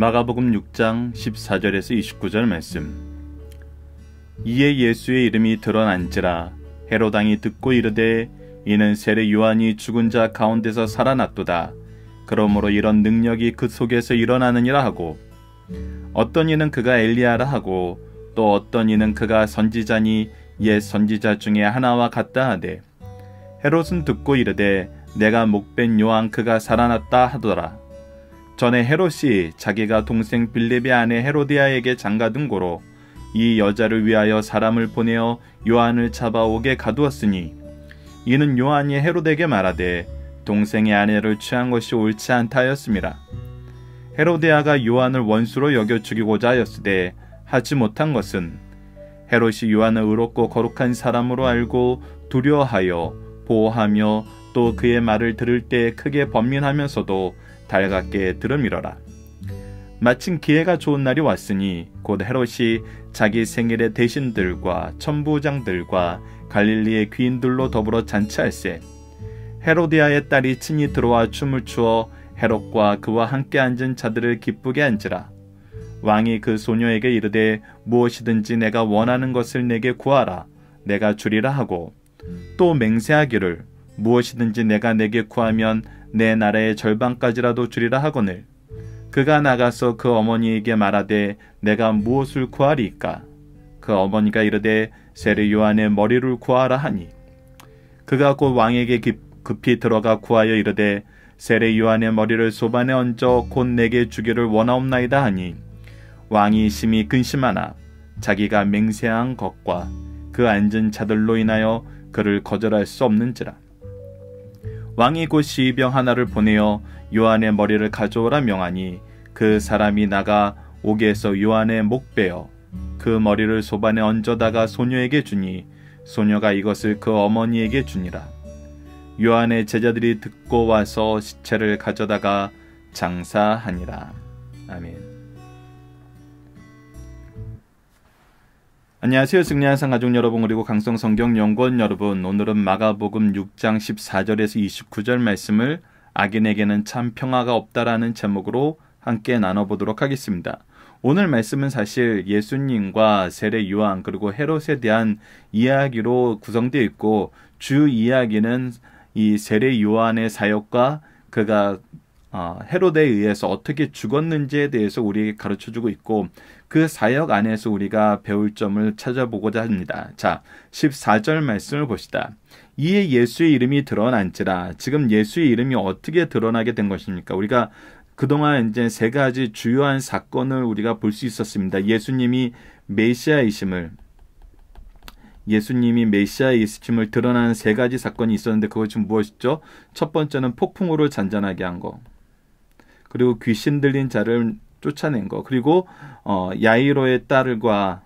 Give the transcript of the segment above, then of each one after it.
마가복음 6장 14절에서 29절 말씀 이에 예수의 이름이 드러난지라 헤로당이 듣고 이르되 이는 세례 요한이 죽은 자 가운데서 살아났도다 그러므로 이런 능력이 그 속에서 일어나느니라 하고 어떤 이는 그가 엘리야라 하고 또 어떤 이는 그가 선지자니 옛 선지자 중에 하나와 같다 하되 헤롯은 듣고 이르되 내가 목뺀 요한 그가 살아났다 하더라 전에 헤롯이 자기가 동생 빌립의 아내 헤로디아에게 장가둔 고로 이 여자를 위하여 사람을 보내어 요한을 잡아오게 가두었으니 이는 요한이 헤롯에게 말하되 동생의 아내를 취한 것이 옳지 않다였습니다. 헤로디아가 요한을 원수로 여겨 죽이고자 하였으되 하지 못한 것은 헤롯이 요한을 의롭고 거룩한 사람으로 알고 두려워하여 보호하며 또 그의 말을 들을 때 크게 범민하면서도 달갑게 들음밀어라. 마침 기회가 좋은 날이 왔으니 곧 헤롯이 자기 생일에 대신들과 천부장들과 갈릴리의 귀인들로 더불어 잔치할세. 헤로디아의 딸이 친히 들어와 춤을 추어 헤롯과 그와 함께 앉은 자들을 기쁘게 앉으라. 왕이 그 소녀에게 이르되 무엇이든지 내가 원하는 것을 내게 구하라. 내가 주리라 하고 또 맹세하기를 무엇이든지 내가 내게 구하면 내 나라의 절반까지라도 주리라 하거늘 그가 나가서 그 어머니에게 말하되 내가 무엇을 구하리까 그 어머니가 이르되 세례 요한의 머리를 구하라 하니 그가 곧 왕에게 급히 들어가 구하여 이르되 세례 요한의 머리를 소반에 얹어 곧 내게 주기를 원하옵나이다 하니 왕이 심히 근심하나 자기가 맹세한 것과 그 앉은 자들로 인하여 그를 거절할 수 없는지라 왕이 곧 시병 하나를 보내어 요한의 머리를 가져오라 명하니 그 사람이 나가 옥에서 요한의 목 빼어 그 머리를 소반에 얹어다가 소녀에게 주니 소녀가 이것을 그 어머니에게 주니라. 요한의 제자들이 듣고 와서 시체를 가져다가 장사하니라. 아멘. 안녕하세요. 승리한상 가족 여러분 그리고 강성 성경 연구원 여러분. 오늘은 마가복음 6장 14절에서 29절 말씀을 악인에게는 참 평화가 없다라는 제목으로 함께 나눠보도록 하겠습니다. 오늘 말씀은 사실 예수님과 세례 요한 그리고 헤롯에 대한 이야기로 구성되어 있고 주 이야기는 이 세례 요한의 사역과 그가 어, 헤롯에 의해서 어떻게 죽었는지에 대해서 우리에게 가르쳐주고 있고 그 사역 안에서 우리가 배울 점을 찾아보고자 합니다. 자, 14절 말씀을 보시다 이에 예수의 이름이 드러난지라 지금 예수의 이름이 어떻게 드러나게 된 것입니까? 우리가 그동안 이제 세 가지 주요한 사건을 우리가 볼 수 있었습니다. 예수님이 메시아이심을 예수님이 메시아이심을 드러나는 세 가지 사건이 있었는데 그것이 무엇이죠? 첫 번째는 폭풍으로 잔잔하게 한 거. 그리고 귀신 들린 자를 쫓아낸 거, 그리고 어, 야이로의 딸과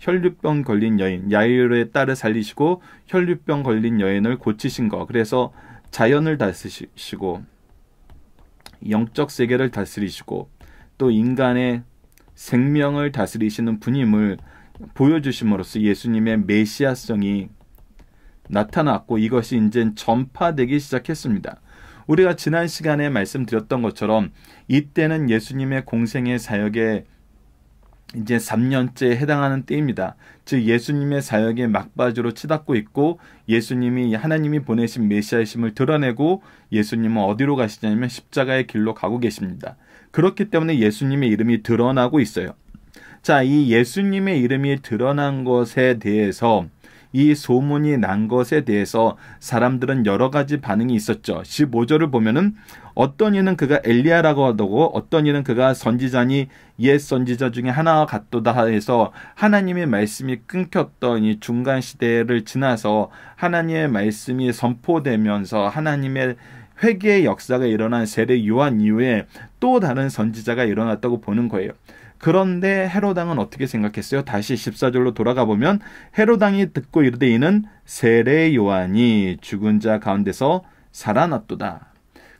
혈류병 걸린 여인, 야이로의 딸을 살리시고 혈류병 걸린 여인을 고치신 거. 그래서 자연을 다스리시고 영적 세계를 다스리시고 또 인간의 생명을 다스리시는 분임을 보여주심으로써 예수님의 메시아성이 나타났고 이것이 이제 전파되기 시작했습니다. 우리가 지난 시간에 말씀드렸던 것처럼 이때는 예수님의 공생의 사역에 이제 3년째 해당하는 때입니다. 즉 예수님의 사역에 막바지로 치닫고 있고 예수님이 하나님이 보내신 메시아심을 드러내고 예수님은 어디로 가시냐면 십자가의 길로 가고 계십니다. 그렇기 때문에 예수님의 이름이 드러나고 있어요. 자, 이 예수님의 이름이 드러난 것에 대해서 이 소문이 난 것에 대해서 사람들은 여러 가지 반응이 있었죠. 15절을 보면은 어떤 이는 그가 엘리야라고 하더고 어떤 이는 그가 선지자니 옛 선지자 중에 하나와 같도다 해서 하나님의 말씀이 끊겼던 이 중간 시대를 지나서 하나님의 말씀이 선포되면서 하나님의 회개의 역사가 일어난 세례 요한 이후에 또 다른 선지자가 일어났다고 보는 거예요. 그런데 헤로당은 어떻게 생각했어요? 다시 14절로 돌아가 보면 헤로당이 듣고 이르되 이는 세례 요한이 죽은 자 가운데서 살아났도다.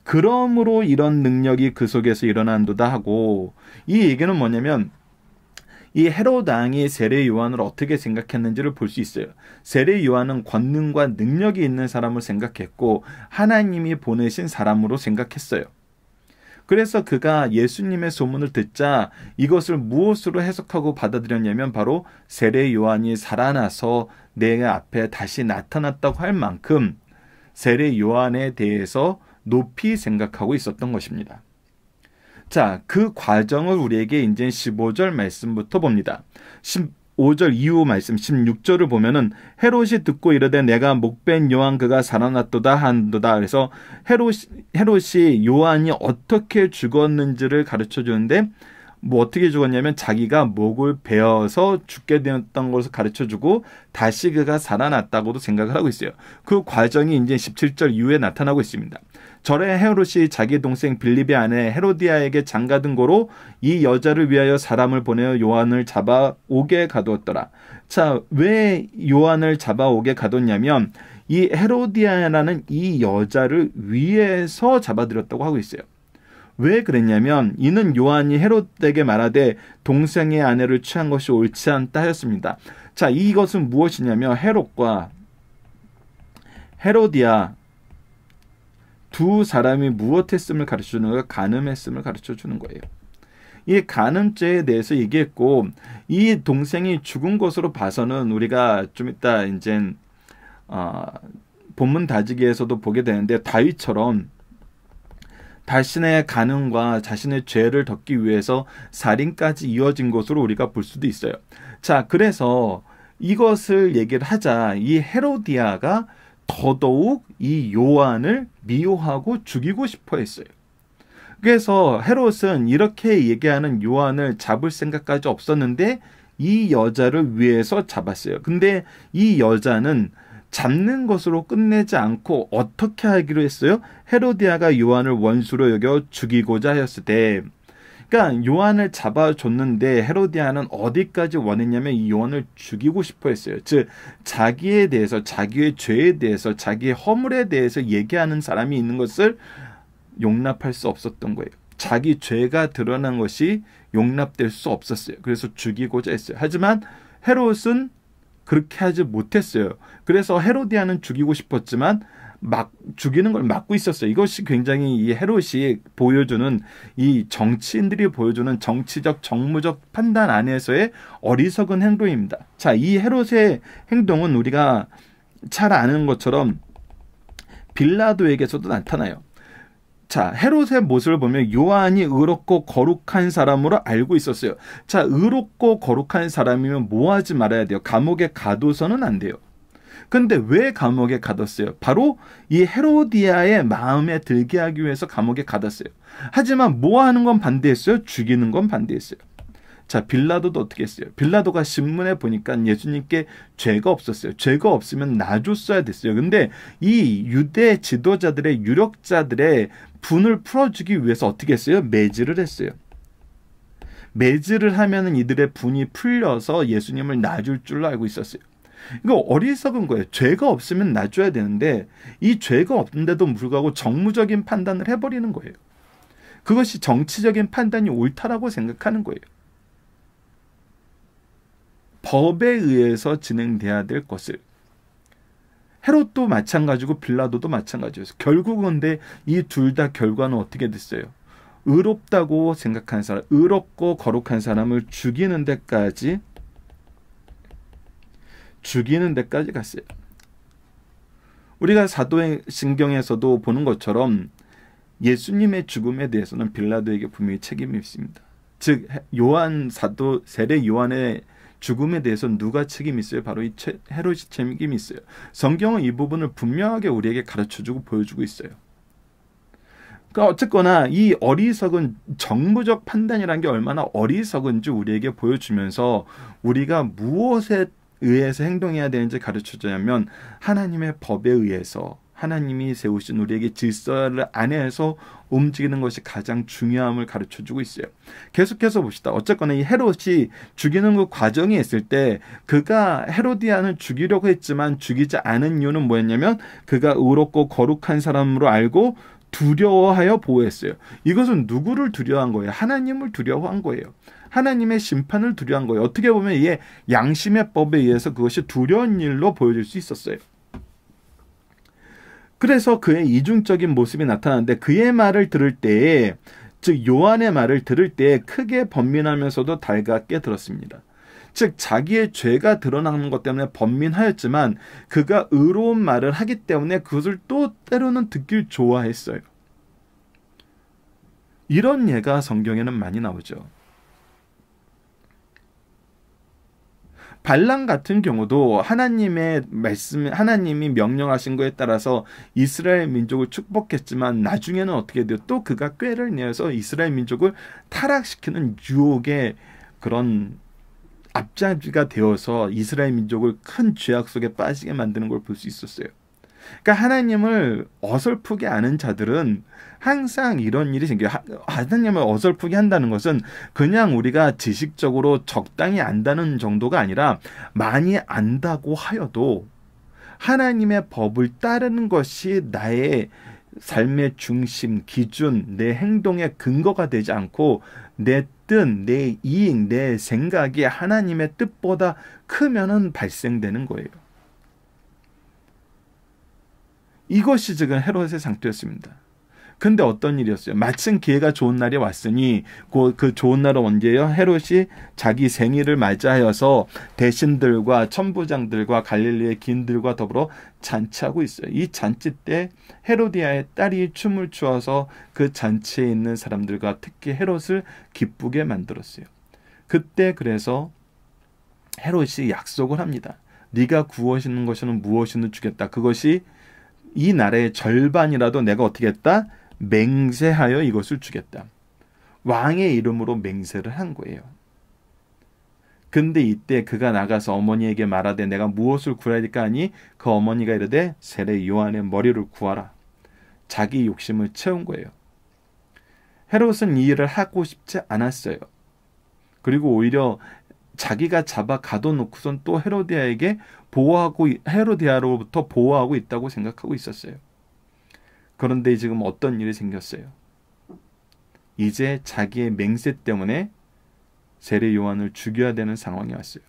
그러므로 이런 능력이 그 속에서 일어난도다 하고 이 얘기는 뭐냐면 이 헤로당이 세례 요한을 어떻게 생각했는지를 볼 수 있어요. 세례 요한은 권능과 능력이 있는 사람을 생각했고 하나님이 보내신 사람으로 생각했어요. 그래서 그가 예수님의 소문을 듣자 이것을 무엇으로 해석하고 받아들였냐면 바로 세례 요한이 살아나서 내 앞에 다시 나타났다고 할 만큼 세례 요한에 대해서 높이 생각하고 있었던 것입니다. 자, 그 과정을 우리에게 인제 15절 말씀부터 봅니다. 5절 이후 말씀 16절을 보면은 헤롯이 듣고 이르되 내가 목뺀 요한 그가 살아났도다 한도다 그래서 헤롯 헤롯이 요한이 어떻게 죽었는지를 가르쳐 주는데 뭐 어떻게 죽었냐면 자기가 목을 베어서 죽게 되었던 것을 가르쳐 주고 다시 그가 살아났다고도 생각을 하고 있어요. 그 과정이 이제 17절 이후에 나타나고 있습니다. 절에 헤롯이 자기 동생 빌립의 아내 헤로디아에게 장가든 고로 이 여자를 위하여 사람을 보내어 요한을 잡아 오게 가두었더라. 자, 왜 요한을 잡아 오게 가뒀냐면 이 헤로디아라는 이 여자를 위해서 잡아들였다고 하고 있어요. 왜 그랬냐면 이는 요한이 헤롯에게 말하되 동생의 아내를 취한 것이 옳지 않다 하였습니다. 자, 이것은 무엇이냐면 헤롯과 헤로디아 두 사람이 무엇했음을 가르쳐 주는 가 간음했음을 가르쳐 주는 거예요. 이 간음죄에 대해서 얘기했고 이 동생이 죽은 것으로 봐서는 우리가 좀 이따 이제 어, 본문 다지기에서도 보게 되는데 다윗처럼 자신의 간음과 자신의 죄를 덮기 위해서 살인까지 이어진 것으로 우리가 볼 수도 있어요. 자, 그래서 이것을 얘기를 하자 이 헤로디아가 더더욱 이 요한을 미워하고 죽이고 싶어 했어요. 그래서 헤롯은 이렇게 얘기하는 요한을 잡을 생각까지 없었는데 이 여자를 위해서 잡았어요. 근데 이 여자는 잡는 것으로 끝내지 않고 어떻게 하기로 했어요? 헤로디아가 요한을 원수로 여겨 죽이고자 하였을 때 그러니까 요한을 잡아줬는데 헤로디아는 어디까지 원했냐면 이 요한을 죽이고 싶어 했어요. 즉 자기에 대해서 자기의 죄에 대해서 자기의 허물에 대해서 얘기하는 사람이 있는 것을 용납할 수 없었던 거예요. 자기 죄가 드러난 것이 용납될 수 없었어요. 그래서 죽이고자 했어요. 하지만 헤롯은 그렇게 하지 못했어요. 그래서 헤로디아는 죽이고 싶었지만 막 죽이는 걸 막고 있었어요. 이것이 굉장히 이 헤롯이 보여주는 이 정치인들이 보여주는 정치적 정무적 판단 안에서의 어리석은 행동입니다. 자, 이 헤롯의 행동은 우리가 잘 아는 것처럼 빌라도에게서도 나타나요. 자, 헤롯의 모습을 보면 요한이 의롭고 거룩한 사람으로 알고 있었어요. 자, 의롭고 거룩한 사람이면 뭐 하지 말아야 돼요? 감옥에 가둬서는 안 돼요. 근데 왜 감옥에 가뒀어요? 바로 이 헤로디아의 마음에 들게 하기 위해서 감옥에 가뒀어요. 하지만 뭐 하는 건 반대했어요? 죽이는 건 반대했어요. 자, 빌라도도 어떻게 했어요? 빌라도가 신문에 보니까 예수님께 죄가 없었어요. 죄가 없으면 놔줬어야 됐어요. 근데 이 유대 지도자들의 유력자들의 분을 풀어주기 위해서 어떻게 했어요? 매질을 했어요. 매질을 하면 이들의 분이 풀려서 예수님을 놔줄 줄로 알고 있었어요. 이거 어리석은 거예요. 죄가 없으면 놔줘야 되는데 이 죄가 없는데도 불구하고 정무적인 판단을 해버리는 거예요. 그것이 정치적인 판단이 옳다라고 생각하는 거예요. 법에 의해서 진행돼야 될 것을 헤롯도 마찬가지고 빌라도도 마찬가지였어요. 결국은 근데 이 둘 다 결과는 어떻게 됐어요? 의롭다고 생각한 사람, 의롭고 거룩한 사람을 죽이는 데까지 죽이는 데까지 갔어요. 우리가 사도의 신경에서도 보는 것처럼 예수님의 죽음에 대해서는 빌라도에게 분명히 책임이 있습니다. 즉 요한 사도 세례 요한의 죽음에 대해서 누가 책임이 있어요? 바로 이 헤롯이 책임이 있어요. 성경은 이 부분을 분명하게 우리에게 가르쳐주고 보여주고 있어요. 그러니까 어쨌거나 이 어리석은 정무적 판단이란 게 얼마나 어리석은지 우리에게 보여주면서 우리가 무엇에 의해서 행동해야 되는지 가르쳐주자면 하나님의 법에 의해서 하나님이 세우신 우리에게 질서를 안에서 움직이는 것이 가장 중요함을 가르쳐 주고 있어요. 계속해서 봅시다. 어쨌거나 이 헤롯이 죽이는 그 과정이 있을 때 그가 헤로디안을 죽이려고 했지만 죽이지 않은 이유는 뭐였냐면 그가 의롭고 거룩한 사람으로 알고 두려워하여 보호했어요. 이것은 누구를 두려워한 거예요? 하나님을 두려워한 거예요. 하나님의 심판을 두려한 거예요. 어떻게 보면 이게 양심의 법에 의해서 그것이 두려운 일로 보여질 수 있었어요. 그래서 그의 이중적인 모습이 나타나는데 그의 말을 들을 때에 즉 요한의 말을 들을 때에 크게 번민하면서도 달갑게 들었습니다. 즉 자기의 죄가 드러나는 것 때문에 번민하였지만 그가 의로운 말을 하기 때문에 그것을 또 때로는 듣길 좋아했어요. 이런 예가 성경에는 많이 나오죠. 발람 같은 경우도 하나님의 말씀, 하나님이 명령하신 것에 따라서 이스라엘 민족을 축복했지만 나중에는 어떻게 돼요? 또 그가 꾀를 내어서 이스라엘 민족을 타락시키는 유혹의 그런 앞잡이가 되어서 이스라엘 민족을 큰 죄악 속에 빠지게 만드는 걸 볼 수 있었어요. 그러니까 하나님을 어설프게 아는 자들은 항상 이런 일이 생겨요. 하나님을 어설프게 한다는 것은 그냥 우리가 지식적으로 적당히 안다는 정도가 아니라 많이 안다고 하여도 하나님의 법을 따르는 것이 나의 삶의 중심, 기준, 내 행동의 근거가 되지 않고 내 뜻, 내 이익, 내 생각이 하나님의 뜻보다 크면은 발생되는 거예요. 이것이 지금 헤롯의 상태였습니다 근데 어떤 일이었어요? 마침 기회가 좋은 날이 왔으니 그, 그 좋은 날은 언제예요? 헤롯이 자기 생일을 맞이하여서 대신들과 천부장들과 갈릴리의 긴들과 더불어 잔치하고 있어요. 이 잔치 때 헤로디아의 딸이 춤을 추어서 그 잔치에 있는 사람들과 특히 헤롯을 기쁘게 만들었어요. 그때 그래서 헤롯이 약속을 합니다. 네가 구하시는 것은 무엇이든 주겠다. 그것이 이 나라의 절반이라도 내가 어떻게 했다? 맹세하여 이것을 주겠다. 왕의 이름으로 맹세를 한 거예요. 근데 이때 그가 나가서 어머니에게 말하되 내가 무엇을 구해야 할까 하니 그 어머니가 이르되 세례 요한의 머리를 구하라. 자기 욕심을 채운 거예요. 헤롯은 이 일을 하고 싶지 않았어요. 그리고 오히려 자기가 잡아 가둬놓고선 또 헤로디아에게 보호하고 헤로디아로부터 보호하고 있다고 생각하고 있었어요. 그런데 지금 어떤 일이 생겼어요? 이제 자기의 맹세 때문에 세례 요한을 죽여야 되는 상황이 왔어요.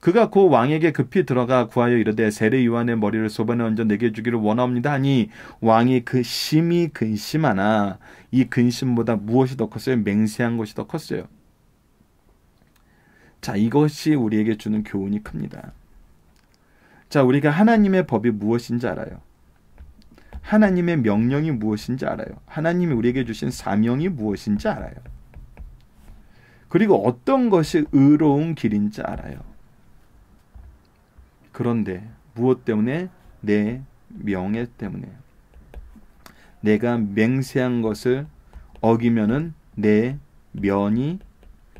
그가 그 왕에게 급히 들어가 구하여 이르되 세례 요한의 머리를 소변에 얹어 내게 주기를 원하옵니다 하니 왕이 그 심히 근심하나 이 근심보다 무엇이 더 컸어요? 맹세한 것이 더 컸어요. 자, 이것이 우리에게 주는 교훈이 큽니다. 자, 우리가 하나님의 법이 무엇인지 알아요. 하나님의 명령이 무엇인지 알아요. 하나님이 우리에게 주신 사명이 무엇인지 알아요. 그리고 어떤 것이 의로운 길인지 알아요. 그런데 무엇 때문에 내 명예 때문에 내가 맹세한 것을 어기면은 내 면이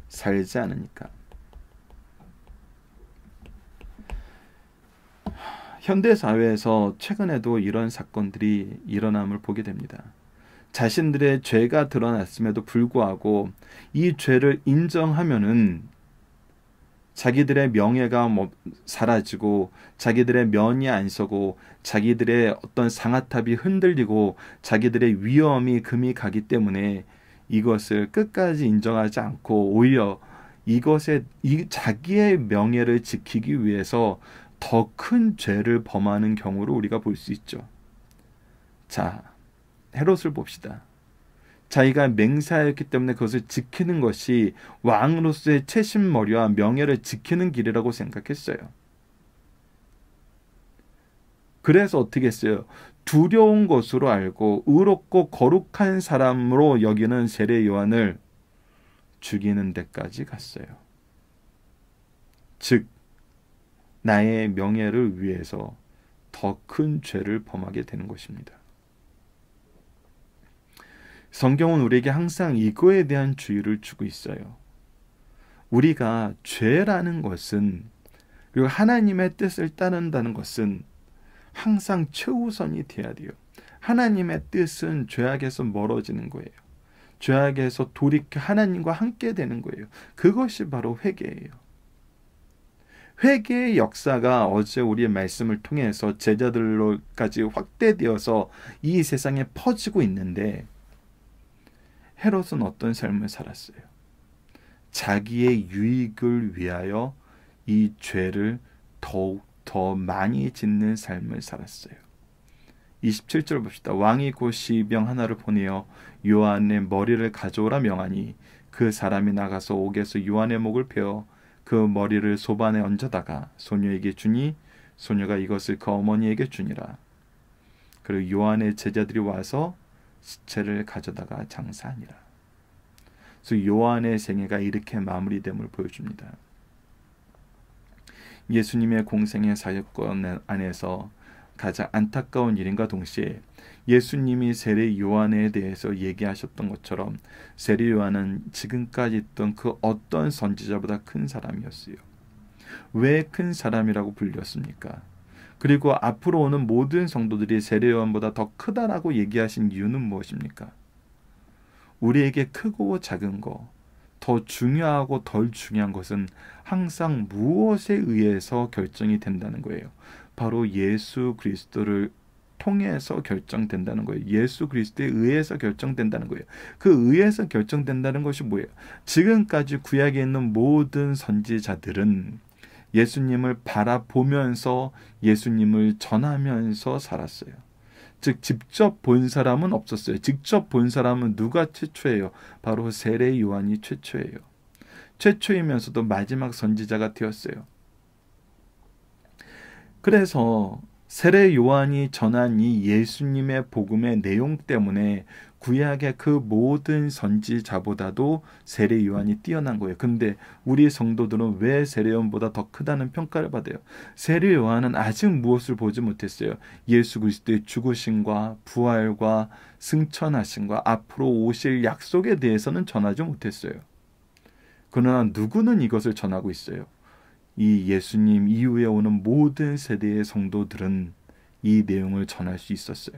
살지 않으니까 현대 사회에서 최근에도 이런 사건들이 일어남을 보게 됩니다. 자신들의 죄가 드러났음에도 불구하고 이 죄를 인정하면은 자기들의 명예가 뭐 사라지고 자기들의 면이 안 서고 자기들의 어떤 상아탑이 흔들리고 자기들의 위험이 금이 가기 때문에 이것을 끝까지 인정하지 않고 오히려 이것에 이 자기의 명예를 지키기 위해서 더큰 죄를 범하는 경우로 우리가 볼 수 있죠. 자, 헤롯을 봅시다. 자기가 맹사였기 때문에 그것을 지키는 것이 왕으로서의 최신머리와 명예를 지키는 길이라고 생각했어요. 그래서 어떻게 했어요? 두려운 것으로 알고 의롭고 거룩한 사람으로 여기는 세례 요한을 죽이는 데까지 갔어요. 즉 나의 명예를 위해서 더 큰 죄를 범하게 되는 것입니다. 성경은 우리에게 항상 이거에 대한 주의를 주고 있어요. 우리가 죄라는 것은 그리고 하나님의 뜻을 따른다는 것은 항상 최우선이 돼야 돼요. 하나님의 뜻은 죄악에서 멀어지는 거예요. 죄악에서 돌이켜 하나님과 함께 되는 거예요. 그것이 바로 회개예요. 회개의 역사가 어제 우리의 말씀을 통해서 제자들로까지 확대되어서 이 세상에 퍼지고 있는데 헤롯은 어떤 삶을 살았어요? 자기의 유익을 위하여 이 죄를 더욱 더 많이 짓는 삶을 살았어요. 27절 봅시다. 왕이 곧 시병 하나를 보내어 요한의 머리를 가져오라 명하니 그 사람이 나가서 옥에서 요한의 목을 베어 그 머리를 소반에 얹어다가 소녀에게 주니 소녀가 이것을 그 어머니에게 주니라. 그리고 요한의 제자들이 와서 시체를 가져다가 장사하니라. 그래서 요한의 생애가 이렇게 마무리됨을 보여줍니다. 예수님의 공생의 사역권 안에서 가장 안타까운 일인과 동시에 예수님이 세례 요한에 대해서 얘기하셨던 것처럼 세례 요한은 지금까지 있던 그 어떤 선지자보다 큰 사람이었어요. 왜 큰 사람이라고 불렸습니까? 그리고 앞으로 오는 모든 성도들이 세례 요한보다 더 크다라고 얘기하신 이유는 무엇입니까? 우리에게 크고 작은 거, 더 중요하고 덜 중요한 것은 항상 무엇에 의해서 결정이 된다는 거예요. 바로 예수 그리스도를 통해서 결정된다는 거예요. 예수 그리스도에 의해서 결정된다는 거예요. 그 의해서 결정된다는 것이 뭐예요? 지금까지 구약에 있는 모든 선지자들은 예수님을 바라보면서 예수님을 전하면서 살았어요. 즉 직접 본 사람은 없었어요. 직접 본 사람은 누가 최초예요? 바로 세례 요한이 최초예요. 최초이면서도 마지막 선지자가 되었어요. 그래서 세례 요한이 전한 이 예수님의 복음의 내용 때문에 구약의 그 모든 선지자보다도 세례 요한이 뛰어난 거예요. 근데 우리 성도들은 왜 세례 요한보다 더 크다는 평가를 받아요? 세례 요한은 아직 무엇을 보지 못했어요. 예수 그리스도의 죽으심과 부활과 승천하심과 앞으로 오실 약속에 대해서는 전하지 못했어요. 그러나 누구는 이것을 전하고 있어요. 이 예수님 이후에 오는 모든 세대의 성도들은 이 내용을 전할 수 있었어요.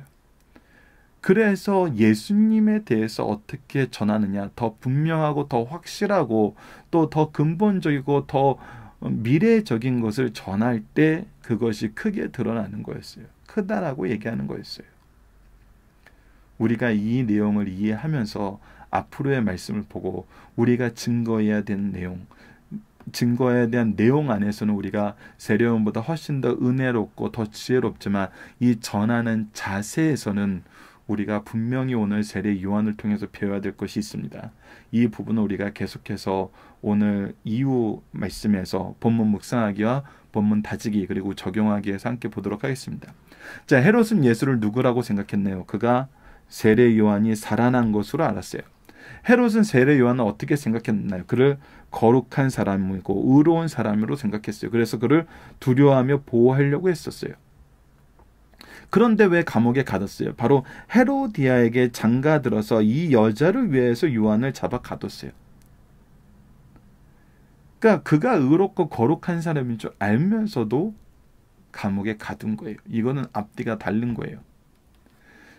그래서 예수님에 대해서 어떻게 전하느냐 더 분명하고 더 확실하고 또 더 근본적이고 더 미래적인 것을 전할 때 그것이 크게 드러나는 거였어요. 크다라고 얘기하는 거였어요. 우리가 이 내용을 이해하면서 앞으로의 말씀을 보고 우리가 증거해야 되는 내용, 증거에 대한 내용 안에서는 우리가 세례원보다 훨씬 더 은혜롭고 더 지혜롭지만 이 전하는 자세에서는 우리가 분명히 오늘 세례 요한을 통해서 배워야 될 것이 있습니다. 이 부분은 우리가 계속해서 오늘 이후 말씀에서 본문 묵상하기와 본문 다지기 그리고 적용하기에서 함께 보도록 하겠습니다. 자, 헤롯은 예수를 누구라고 생각했네요 그가 세례 요한이 살아난 것으로 알았어요. 헤롯은 세례 요한을 어떻게 생각했나요? 그를 거룩한 사람이고 의로운 사람으로 생각했어요. 그래서 그를 두려워하며 보호하려고 했었어요. 그런데 왜 감옥에 가뒀어요? 바로 헤로디아에게 장가 들어서 이 여자를 위해서 요한을 잡아 가뒀어요. 그러니까 그가 의롭고 거룩한 사람인 줄 알면서도 감옥에 가둔 거예요. 이거는 앞뒤가 다른 거예요.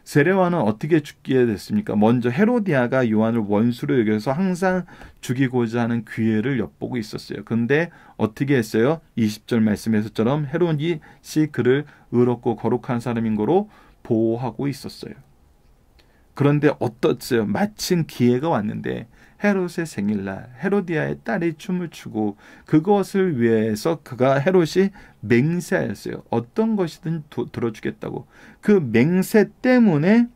세례와는 어떻게 죽게 됐습니까? 먼저 헤로디아가 요한을 원수로 여겨서 항상 죽이고자 하는 기회를 엿보고 있었어요. 근데 어떻게 했어요? 20절 말씀에서처럼 헤로디시 그를 의롭고 거룩한 사람인 거로 보호하고 있었어요. 그런데 어떻죠? 마침 기회가 왔는데 헤롯의 생일날 헤로디아의 딸이 춤을 추고 그것을 위해서 그가 헤롯이 맹세하였어요. 어떤 것이든 도, 들어주겠다고. 그 맹세 때문에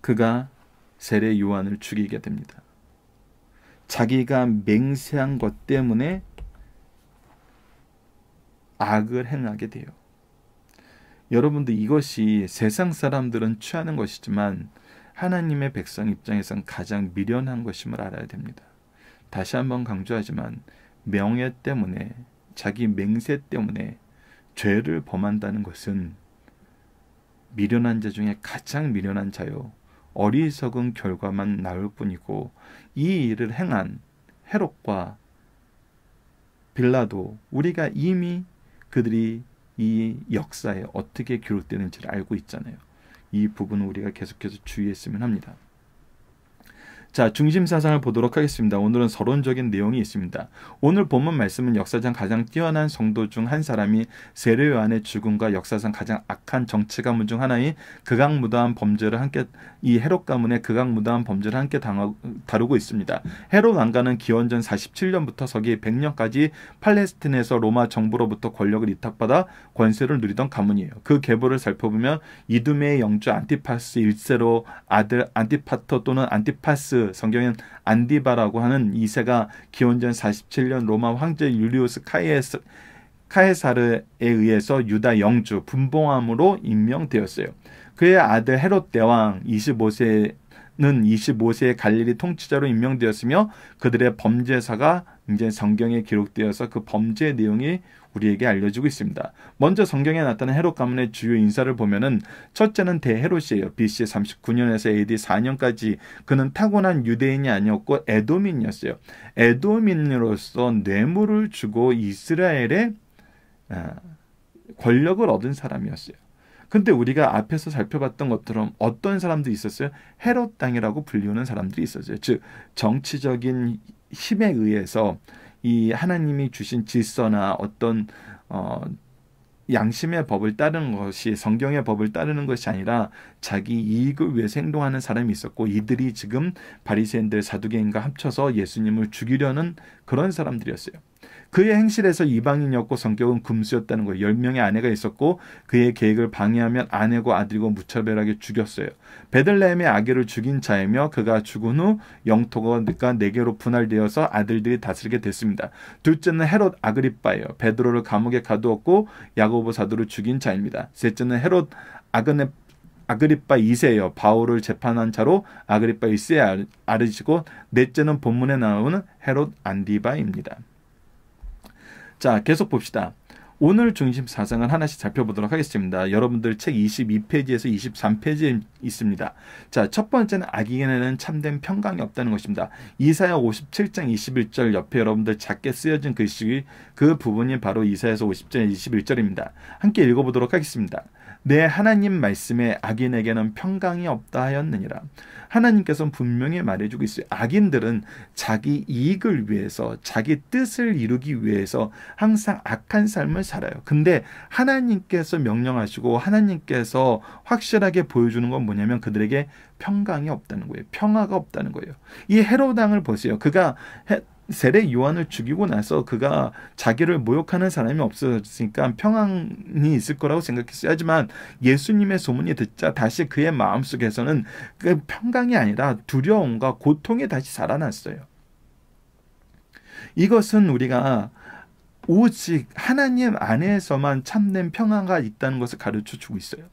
그가 세례 요한을 죽이게 됩니다. 자기가 맹세한 것 때문에 악을 행하게 돼요. 여러분들 이것이 세상 사람들은 취하는 것이지만 하나님의 백성 입장에선 가장 미련한 것임을 알아야 됩니다. 다시 한번 강조하지만 명예 때문에 자기 맹세 때문에 죄를 범한다는 것은 미련한 자 중에 가장 미련한 자요. 어리석은 결과만 나올 뿐이고 이 일을 행한 헤롯과 빌라도 우리가 이미 그들이 이 역사에 어떻게 기록되는지를 알고 있잖아요. 이부분을 우리가 계속해서 주의했으면 합니다. 자, 중심 사상을 보도록 하겠습니다. 오늘은 서론적인 내용이 있습니다. 오늘 본문 말씀은 역사상 가장 뛰어난 성도 중 한 사람이 세례 요한의 죽음과 역사상 가장 악한 정치 가문 중 하나인 극악무다한 범죄를 함께 이 헤롯 가문의 극악무다한 범죄를 함께 당하, 다루고 있습니다. 헤롯 왕가는 기원전 47년부터 서기 100년까지 팔레스틴에서 로마 정부로부터 권력을 이탁받아 권세를 누리던 가문이에요. 그 계보를 살펴보면 이두메의 영주 안티파스 1세로 아들 안티파터 또는 안티파스 성경엔 안디바라고 하는 이세가 기원전 47년 로마 황제 율리우스 카이에스 카에사르에 의해서 유다 영주 분봉함으로 임명되었어요. 그의 아들 헤롯 대왕 25세는 25세의 갈릴리 통치자로 임명되었으며 그들의 범죄사가 이제 성경에 기록되어서 그 범죄 내용이 우리에게 알려주고 있습니다. 먼저 성경에 나타난 헤롯 가문의 주요 인사를 보면은 첫째는 대헤롯이에요. BC 39년에서 AD 4년까지 그는 타고난 유대인이 아니었고 에도민이었어요. 에도민으로서 뇌물을 주고 이스라엘의 아, 권력을 얻은 사람이었어요. 근데 우리가 앞에서 살펴봤던 것처럼 어떤 사람들 있었어요? 헤롯 땅이라고 불리우는 사람들이 있었어요. 즉 정치적인 힘에 의해서 이 하나님이 주신 질서나 어떤 어 양심의 법을 따르는 것이 성경의 법을 따르는 것이 아니라 자기 이익을 위해서 행동하는 사람이 있었고 이들이 지금 바리새인들 사두개인과 합쳐서 예수님을 죽이려는 그런 사람들이었어요. 그의 행실에서 이방인이었고 성격은 금수였다는 거예요. 1 0명의 아내가 있었고 그의 계획을 방해하면 아내고 아들이고 무차별하게 죽였어요. 베들레헴의 아기를 죽인 자이며 그가 죽은 후 영토가 4 개로 분할되어서 아들들이 다스리게 됐습니다. 둘째는 헤롯 아그리빠예요. 베드로를 감옥에 가두었고 야고보 사도를 죽인 자입니다. 셋째는 헤롯 아그네 아그리빠 2세예요. 바울을 재판한 자로 아그리빠 1세에 아르시고 넷째는 본문에 나오는 헤롯 안디바입니다. 자, 계속 봅시다. 오늘 중심 사상은 하나씩 살펴보도록 하겠습니다. 여러분들 책 22페이지에서 23페이지에 있습니다. 자, 첫 번째는 악인에는 참된 평강이 없다는 것입니다. 이사야 57장 21절 옆에 여러분들 작게 쓰여진 글씨그 부분이 바로 이사야서 50장 21절입니다. 함께 읽어보도록 하겠습니다. 내 하나님 말씀에 악인에게는 평강이 없다 하였느니라. 하나님께서는 분명히 말해주고 있어요. 악인들은 자기 이익을 위해서, 자기 뜻을 이루기 위해서 항상 악한 삶을 살아요. 근데 하나님께서 명령하시고 하나님께서 확실하게 보여주는 건 뭐냐면 그들에게 평강이 없다는 거예요. 평화가 없다는 거예요. 이해로당을 보세요. 그가 세례 요한을 죽이고 나서 그가 자기를 모욕하는 사람이 없었으니까 평안이 있을 거라고 생각했어요. 하지만 예수님의 소문이 듣자 다시 그의 마음속에서는 그 평강이 아니라 두려움과 고통이 다시 살아났어요. 이것은 우리가 오직 하나님 안에서만 참된 평안가 있다는 것을 가르쳐 주고 있어요.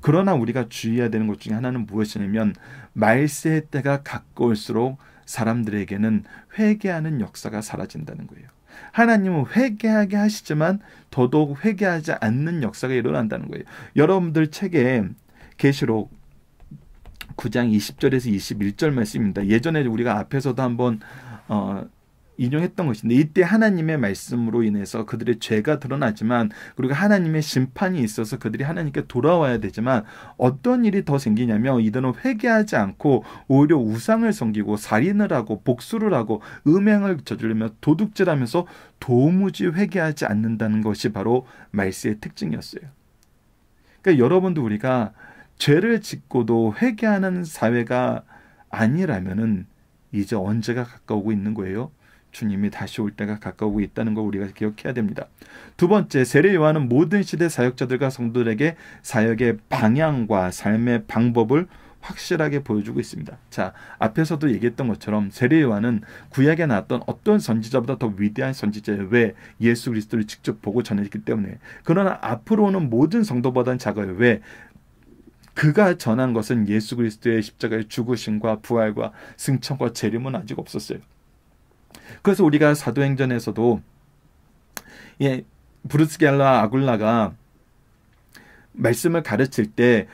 그러나 우리가 주의해야 되는 것 중에 하나는 무엇이냐면 말세의 때가 가까울수록 사람들에게는 회개하는 역사가 사라진다는 거예요. 하나님은 회개하게 하시지만 더더욱 회개하지 않는 역사가 일어난다는 거예요. 여러분들 책에 계시록 9장 20절에서 21절 말씀입니다. 예전에 우리가 앞에서도 한번 어, 인용했던 것인데 이때 하나님의 말씀으로 인해서 그들의 죄가 드러나지만 그리고 하나님의 심판이 있어서 그들이 하나님께 돌아와야 되지만 어떤 일이 더 생기냐면 이들은 회개하지 않고 오히려 우상을 섬기고 살인을 하고 복수를 하고 음행을 저지르며 도둑질하면서 도무지 회개하지 않는다는 것이 바로 말세의 특징이었어요. 그러니까 여러분도 우리가 죄를 짓고도 회개하는 사회가 아니라면은 이제 언제가 가까우고 있는 거예요? 주님이 다시 올 때가 가까우고 있다는 걸 우리가 기억해야 됩니다. 두 번째, 세례 요한은 모든 시대 사역자들과 성도들에게 사역의 방향과 삶의 방법을 확실하게 보여주고 있습니다. 자, 앞에서도 얘기했던 것처럼 세례 요한은 구약에 나왔던 어떤 선지자보다 더 위대한 선지자예요. 왜? 예수 그리스도를 직접 보고 전했기 해 때문에. 그러나 앞으로 는 모든 성도보다는 작아요. 왜? 그가 전한 것은 예수 그리스도의 십자가의 죽으심과 부활과 승천과 재림은 아직 없었어요. 그래서 우리가 사도행전에서도 예, 브루스 갤라 아굴라가 말씀을 가르칠 때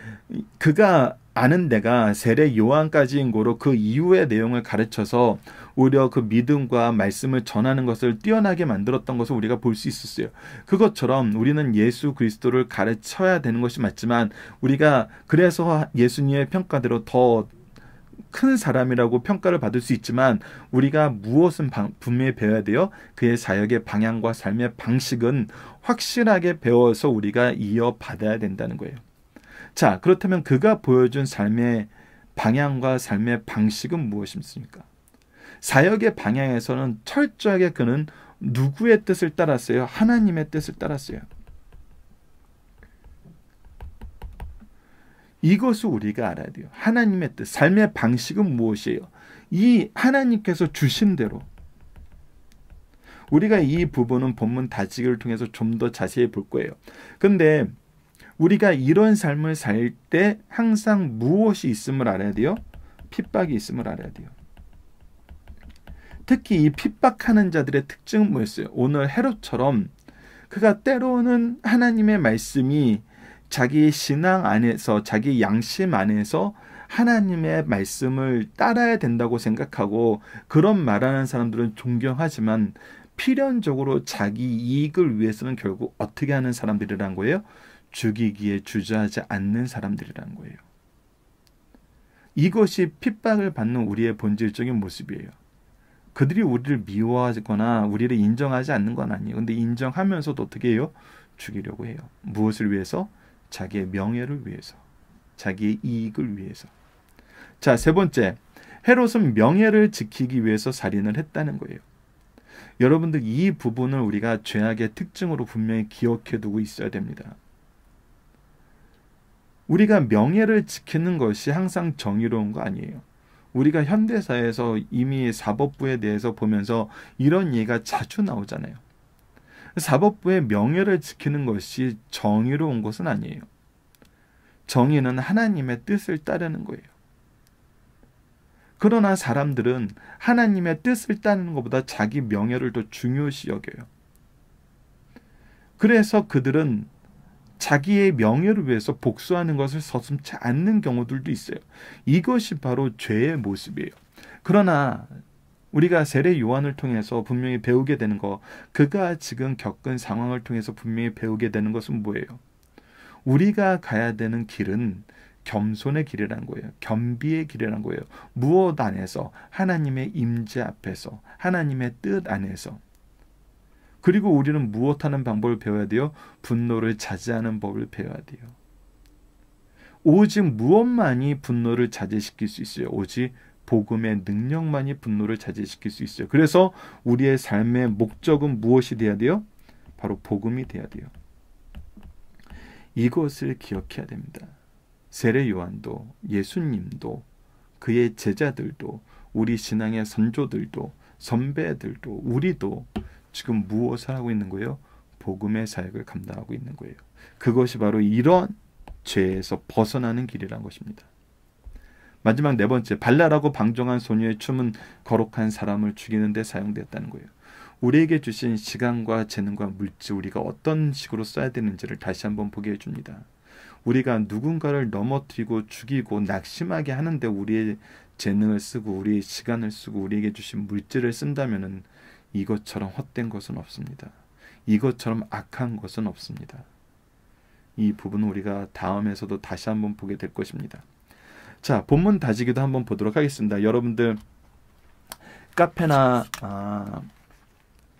그가 아는 내가 세례 요한까지인 거로 그 이후의 내용을 가르쳐서 오히려 그 믿음과 말씀을 전하는 것을 뛰어나게 만들었던 것을 우리가 볼 수 있었어요. 그것처럼 우리는 예수 그리스도를 가르쳐야 되는 것이 맞지만 우리가 그래서 예수님의 평가대로 더큰 사람이라고 평가를 받을 수 있지만 우리가 무엇은 방, 분명히 배워야 되어 그의 사역의 방향과 삶의 방식은 확실하게 배워서 우리가 이어받아야 된다는 거예요. 자, 그렇다면 그가 보여준 삶의 방향과 삶의 방식은 무엇입니까? 사역의 방향에서는 철저하게 그는 누구의 뜻을 따랐어요? 하나님의 뜻을 따랐어요. 이것을 우리가 알아야 돼요. 하나님의 뜻, 삶의 방식은 무엇이에요? 이 하나님께서 주신 대로 우리가 이 부분은 본문 다지기를 통해서 좀 더 자세히 볼 거예요. 근데 우리가 이런 삶을 살 때 항상 무엇이 있음을 알아야 돼요? 핍박이 있음을 알아야 돼요. 특히 이 핍박하는 자들의 특징은 뭐였어요? 오늘 헤롯처럼 그가 때로는 하나님의 말씀이 자기 신앙 안에서 자기 양심 안에서 하나님의 말씀을 따라야 된다고 생각하고 그런 말하는 사람들은 존경하지만 필연적으로 자기 이익을 위해서는 결국 어떻게 하는 사람들이란 거예요? 죽이기에 주저하지 않는 사람들이란 거예요. 이것이 핍박을 받는 우리의 본질적인 모습이에요. 그들이 우리를 미워하거나 우리를 인정하지 않는 건 아니에요. 근데 인정하면서도 어떻게 해요? 죽이려고 해요. 무엇을 위해서? 자기의 명예를 위해서, 자기의 이익을 위해서. 자, 세 번째. 헤롯은 명예를 지키기 위해서 살인을 했다는 거예요. 여러분들 이 부분을 우리가 죄악의 특징으로 분명히 기억해 두고 있어야 됩니다. 우리가 명예를 지키는 것이 항상 정의로운 거 아니에요. 우리가 현대사에서 이미 사법부에 대해서 보면서 이런 얘기가 자주 나오잖아요. 사법부의 명예를 지키는 것이 정의로운 것은 아니에요. 정의는 하나님의 뜻을 따르는 거예요. 그러나 사람들은 하나님의 뜻을 따르는 것보다 자기 명예를 더 중요시 여겨요. 그래서 그들은 자기의 명예를 위해서 복수하는 것을 서슴지 않는 경우들도 있어요. 이것이 바로 죄의 모습이에요. 그러나 우리가 세례 요한을 통해서 분명히 배우게 되는 거, 그가 지금 겪은 상황을 통해서 분명히 배우게 되는 것은 뭐예요? 우리가 가야 되는 길은 겸손의 길이란 거예요. 겸비의 길이란 거예요. 무엇 안에서 하나님의 임재 앞에서 하나님의 뜻 안에서 그리고 우리는 무엇 하는 방법을 배워야 돼요? 분노를 자제하는 법을 배워야 돼요. 오직 무엇만이 분노를 자제시킬 수 있어요. 오직 복음의 능력만이 분노를 자제시킬 수 있어요. 그래서 우리의 삶의 목적은 무엇이 돼야 돼요? 바로 복음이 돼야 돼요. 이것을 기억해야 됩니다. 세례 요한도 예수님도 그의 제자들도 우리 신앙의 선조들도 선배들도 우리도 지금 무엇을 하고 있는 거예요? 복음의 사역을 감당하고 있는 거예요. 그것이 바로 이런 죄에서 벗어나는 길이란 것입니다. 마지막 네 번째, 발랄하고 방종한 소녀의 춤은 거룩한 사람을 죽이는 데 사용되었다는 거예요. 우리에게 주신 시간과 재능과 물질 우리가 어떤 식으로 써야 되는지를 다시 한번 보게 해줍니다. 우리가 누군가를 넘어뜨리고 죽이고 낙심하게 하는데 우리의 재능을 쓰고 우리의 시간을 쓰고 우리에게 주신 물질을 쓴다면 이것처럼 헛된 것은 없습니다. 이것처럼 악한 것은 없습니다. 이 부분 우리가 다음에서도 다시 한번 보게 될 것입니다. 자, 본문 다지기도 한번 보도록 하겠습니다. 여러분들 카페나 아,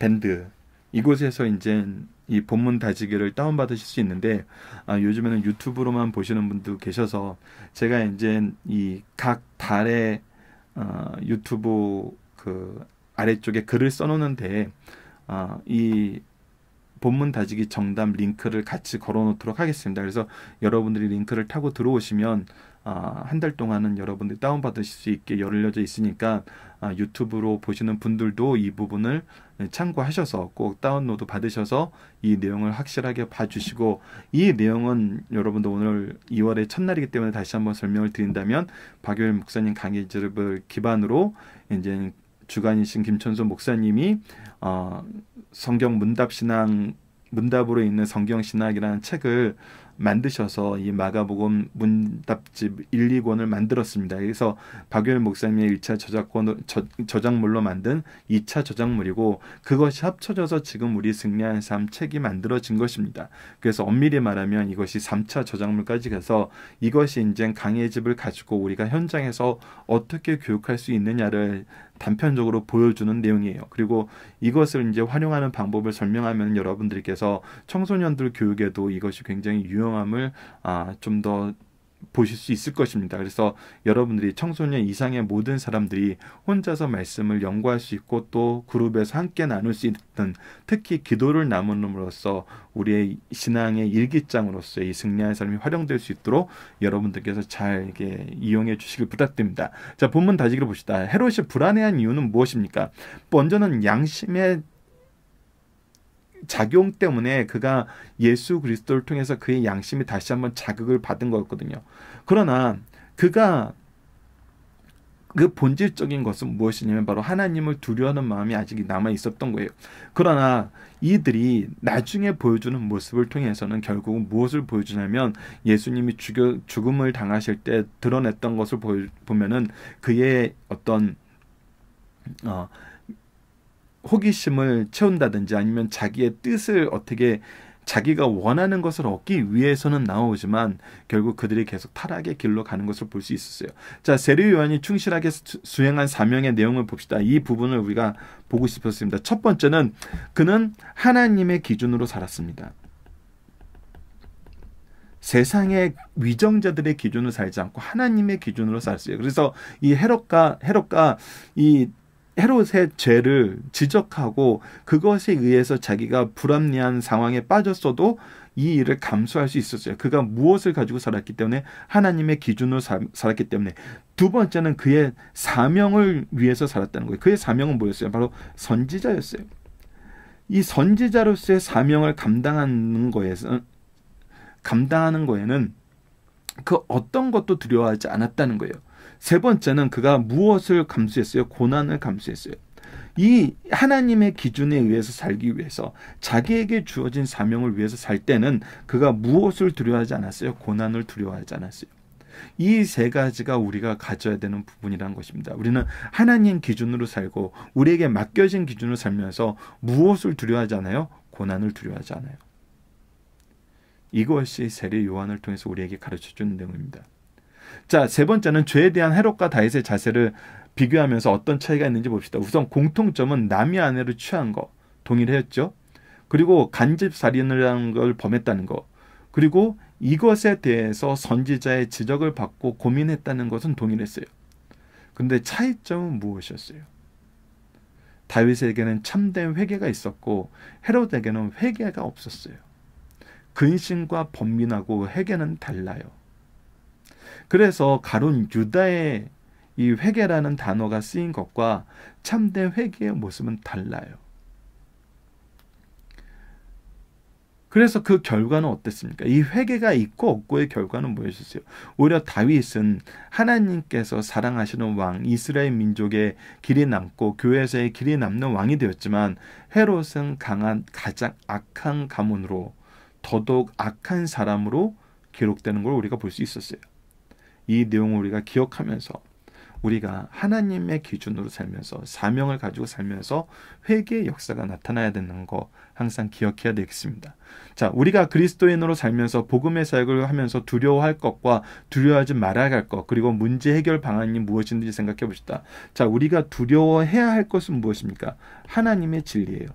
밴드 이곳에서 이제 이 본문 다지기를 다운받으실 수 있는데 아, 요즘에는 유튜브로만 보시는 분도 계셔서 제가 이제 이 각달의 어, 아, 유튜브 그 아래쪽에 글을 써놓는데 어, 아, 이 본문 다지기 정답 링크를 같이 걸어놓도록 하겠습니다. 그래서 여러분들이 링크를 타고 들어오시면 아, 한 달 동안은 여러분들 다운받으실 수 있게 열려져 있으니까 아, 유튜브로 보시는 분들도 이 부분을 참고하셔서 꼭 다운로드 받으셔서 이 내용을 확실하게 봐주시고 이 내용은 여러분들 오늘 2월의 첫날이기 때문에 다시 한번 설명을 드린다면 박효일 목사님 강의집을 기반으로 이제 주관이신 김천수 목사님이 어, 성경 문답 신앙 문답으로 있는 성경 신학이라는 책을 만드셔서 이 마가복음 문답집 1, 2권을 만들었습니다. 그래서 박윤 목사님의 1차 저작권 저, 저작물로 만든 2차 저작물이고 그것이 합쳐져서 지금 우리 승리한 삶 책이 만들어진 것입니다. 그래서 엄밀히 말하면 이것이 3차 저작물까지 가서 이것이 이제 강의 집을 가지고 우리가 현장에서 어떻게 교육할 수 있느냐를 단편적으로 보여주는 내용이에요. 그리고 이것을 이제 활용하는 방법을 설명하면 여러분들께서 청소년들 교육에도 이것이 굉장히 유용함을 아, 좀더 보실 수 있을 것입니다. 그래서 여러분들이 청소년 이상의 모든 사람들이 혼자서 말씀을 연구할 수 있고 또 그룹에서 함께 나눌 수 있는 특히 기도를 나눔으로써 우리의 신앙의 일기장으로서 이 승리하는 람이 활용될 수 있도록 여러분들께서 잘이게 이용해 주시길 부탁드립니다. 자 본문 다지기를 봅시다. 헤롯이 불안해한 이유는 무엇입니까? 먼저는 양심의 작용 때문에 그가 예수 그리스도를 통해서 그의 양심이 다시 한번 자극을 받은 거였거든요. 그러나 그가 그 본질적인 것은 무엇이냐면 바로 하나님을 두려워하는 마음이 아직 남아 있었던 거예요. 그러나 이들이 나중에 보여주는 모습을 통해서는 결국은 무엇을 보여주냐면 예수님이 죽여, 죽음을 당하실 때 드러냈던 것을 보면은 보 그의 어떤 어, 호기심을 채운다든지 아니면 자기의 뜻을 어떻게 자기가 원하는 것을 얻기 위해서는 나오지만 결국 그들이 계속 타락의 길로 가는 것을 볼 수 있었어요. 자, 세례 요한이 충실하게 수행한 사명의 내용을 봅시다. 이 부분을 우리가 보고 싶었습니다. 첫 번째는 그는 하나님의 기준으로 살았습니다. 세상의 위정자들의 기준으로 살지 않고 하나님의 기준으로 살았어요. 그래서 이 헤롯과 헤롯과 이 헤롯의 죄를 지적하고 그것에 의해서 자기가 불합리한 상황에 빠졌어도 이 일을 감수할 수 있었어요. 그가 무엇을 가지고 살았기 때문에 하나님의 기준으로 사, 살았기 때문에 두 번째는 그의 사명을 위해서 살았다는 거예요. 그의 사명은 뭐였어요? 바로 선지자였어요. 이 선지자로서의 사명을 감당하는 거에서 감당하는 거에는 그 어떤 것도 두려워하지 않았다는 거예요. 세 번째는 그가 무엇을 감수했어요? 고난을 감수했어요. 이 하나님의 기준에 의해서 살기 위해서 자기에게 주어진 사명을 위해서 살 때는 그가 무엇을 두려워하지 않았어요? 고난을 두려워하지 않았어요. 이 세 가지가 우리가 가져야 되는 부분이란 것입니다. 우리는 하나님 기준으로 살고 우리에게 맡겨진 기준으로 살면서 무엇을 두려워하지 않아요? 고난을 두려워하지 않아요. 이것이 세례 요한을 통해서 우리에게 가르쳐 주는 내용입니다. 자, 세 번째는 죄에 대한 해롭과 다윗의 자세를 비교하면서 어떤 차이가 있는지 봅시다. 우선 공통점은 남의 아내를 취한 거 동일했죠. 그리고 간집 살인이라는 걸 범했다는 거. 그리고 이것에 대해서 선지자의 지적을 받고 고민했다는 것은 동일했어요. 근데 차이점은 무엇이었어요? 다윗에게는 참된 회개가 있었고 헤롯에게는 회개가 없었어요. 근심과 범민하고 회개는 달라요. 그래서 가룟 유다의 이 회개라는 단어가 쓰인 것과 참된 회개의 모습은 달라요. 그래서 그 결과는 어땠습니까? 이 회개가 있고 없고의 결과는 뭐였었어요? 오히려 다윗은 하나님께서 사랑하시는 왕, 이스라엘 민족의 길이 남고 교회에서의 길이 남는 왕이 되었지만 헤롯은 강한 가장 악한 가문으로 더더욱 악한 사람으로 기록되는 걸 우리가 볼 수 있었어요. 이 내용을 우리가 기억하면서 우리가 하나님의 기준으로 살면서 사명을 가지고 살면서 회개의 역사가 나타나야 되는 거 항상 기억해야 되겠습니다. 자, 우리가 그리스도인으로 살면서 복음의 사역을 하면서 두려워할 것과 두려워하지 말아야 할 것, 그리고 문제 해결 방안이 무엇인지 생각해 봅시다. 자, 우리가 두려워해야 할 것은 무엇입니까? 하나님의 진리예요.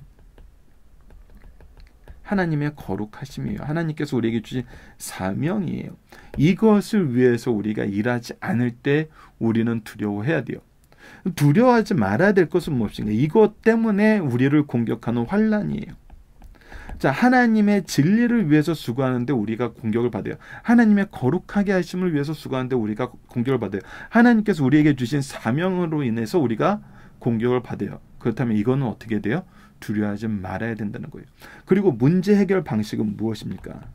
하나님의 거룩하심이에요. 하나님께서 우리에게 주신 사명이에요. 이것을 위해서 우리가 일하지 않을 때 우리는 두려워해야 돼요. 두려워하지 말아야 될 것은 무엇인가? 이것 때문에 우리를 공격하는 환란이에요. 자, 하나님의 진리를 위해서 수고하는데 우리가 공격을 받아요. 하나님의 거룩하게 하심을 위해서 수고하는데 우리가 공격을 받아요. 하나님께서 우리에게 주신 사명으로 인해서 우리가 공격을 받아요. 그렇다면 이거는 어떻게 돼요? 두려워하지 말아야 된다는 거예요. 그리고 문제 해결 방식은 무엇입니까?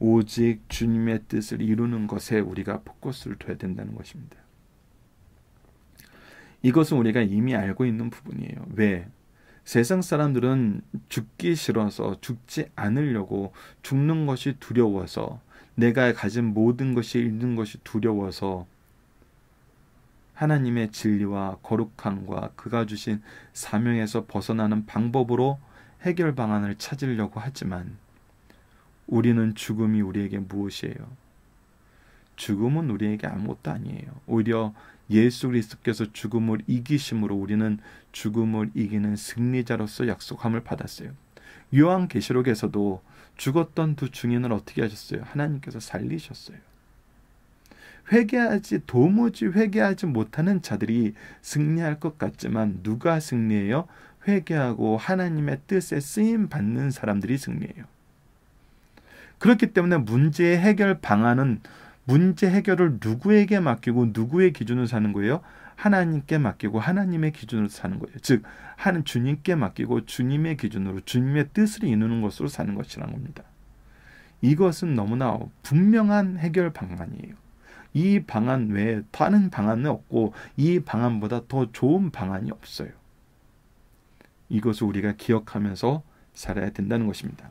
오직 주님의 뜻을 이루는 것에 우리가 포커스를 둬야 된다는 것입니다. 이것은 우리가 이미 알고 있는 부분이에요. 왜? 세상 사람들은 죽기 싫어서 죽지 않으려고 죽는 것이 두려워서 내가 가진 모든 것이 잃는 것이 두려워서 하나님의 진리와 거룩함과 그가 주신 사명에서 벗어나는 방법으로 해결 방안을 찾으려고 하지만 우리는 죽음이 우리에게 무엇이에요? 죽음은 우리에게 아무것도 아니에요. 오히려 예수 그리스도께서 죽음을 이기심으로 우리는 죽음을 이기는 승리자로서 약속함을 받았어요. 요한 계시록에서도 죽었던 두 증인을 어떻게 하셨어요? 하나님께서 살리셨어요. 회개하지 도무지 회개하지 못하는 자들이 승리할 것 같지만 누가 승리해요? 회개하고 하나님의 뜻에 쓰임 받는 사람들이 승리해요. 그렇기 때문에 문제 해결 방안은 문제 해결을 누구에게 맡기고 누구의 기준으로 사는 거예요? 하나님께 맡기고 하나님의 기준으로 사는 거예요. 즉, 하는 주님께 맡기고 주님의 기준으로 주님의 뜻을 이루는 것으로 사는 것이란 겁니다. 이것은 너무나 분명한 해결 방안이에요. 이 방안 외에 다른 방안은 없고 이 방안보다 더 좋은 방안이 없어요. 이것을 우리가 기억하면서 살아야 된다는 것입니다.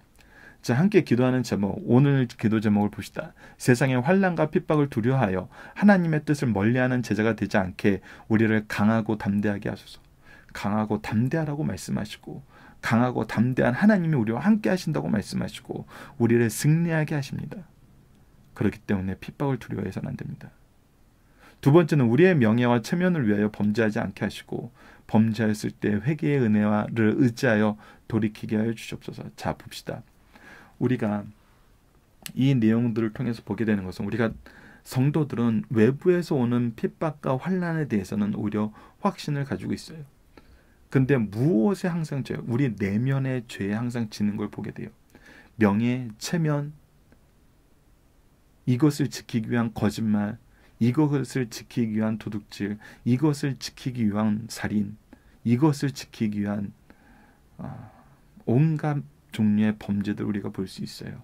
자 함께 기도하는 제목 오늘 기도 제목을 봅시다. 세상의 환란과 핍박을 두려워하여 하나님의 뜻을 멀리하는 제자가 되지 않게 우리를 강하고 담대하게 하소서. 강하고 담대하라고 말씀하시고 강하고 담대한 하나님이 우리와 함께 하신다고 말씀하시고 우리를 승리하게 하십니다. 그렇기 때문에 핍박을 두려워해서는 안 됩니다. 두 번째는 우리의 명예와 체면을 위하여 범죄하지 않게 하시고 범죄했을 때 회개의 은혜를 와 의지하여 돌이키게 하여 주시옵소서. 자 봅시다. 우리가 이 내용들을 통해서 보게 되는 것은 우리가 성도들은 외부에서 오는 핍박과 환란에 대해서는 오히려 확신을 가지고 있어요. 근데 무엇에 항상 죄? 우리 내면의 죄에 항상 지는 걸 보게 돼요. 명예, 체면, 이것을 지키기 위한 거짓말, 이것을 지키기 위한 도둑질, 이것을 지키기 위한 살인, 이것을 지키기 위한 어, 온갖 종류의 범죄들 우리가 볼 수 있어요.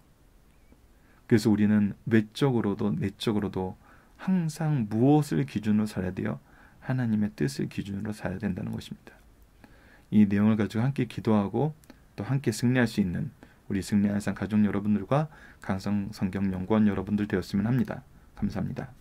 그래서 우리는 외적으로도 내적으로도 항상 무엇을 기준으로 살아야 돼요? 하나님의 뜻을 기준으로 살아야 된다는 것입니다. 이 내용을 가지고 함께 기도하고 또 함께 승리할 수 있는 우리 승리하는 상 가족 여러분들과 강성 성경 연구원 여러분들 되었으면 합니다. 감사합니다.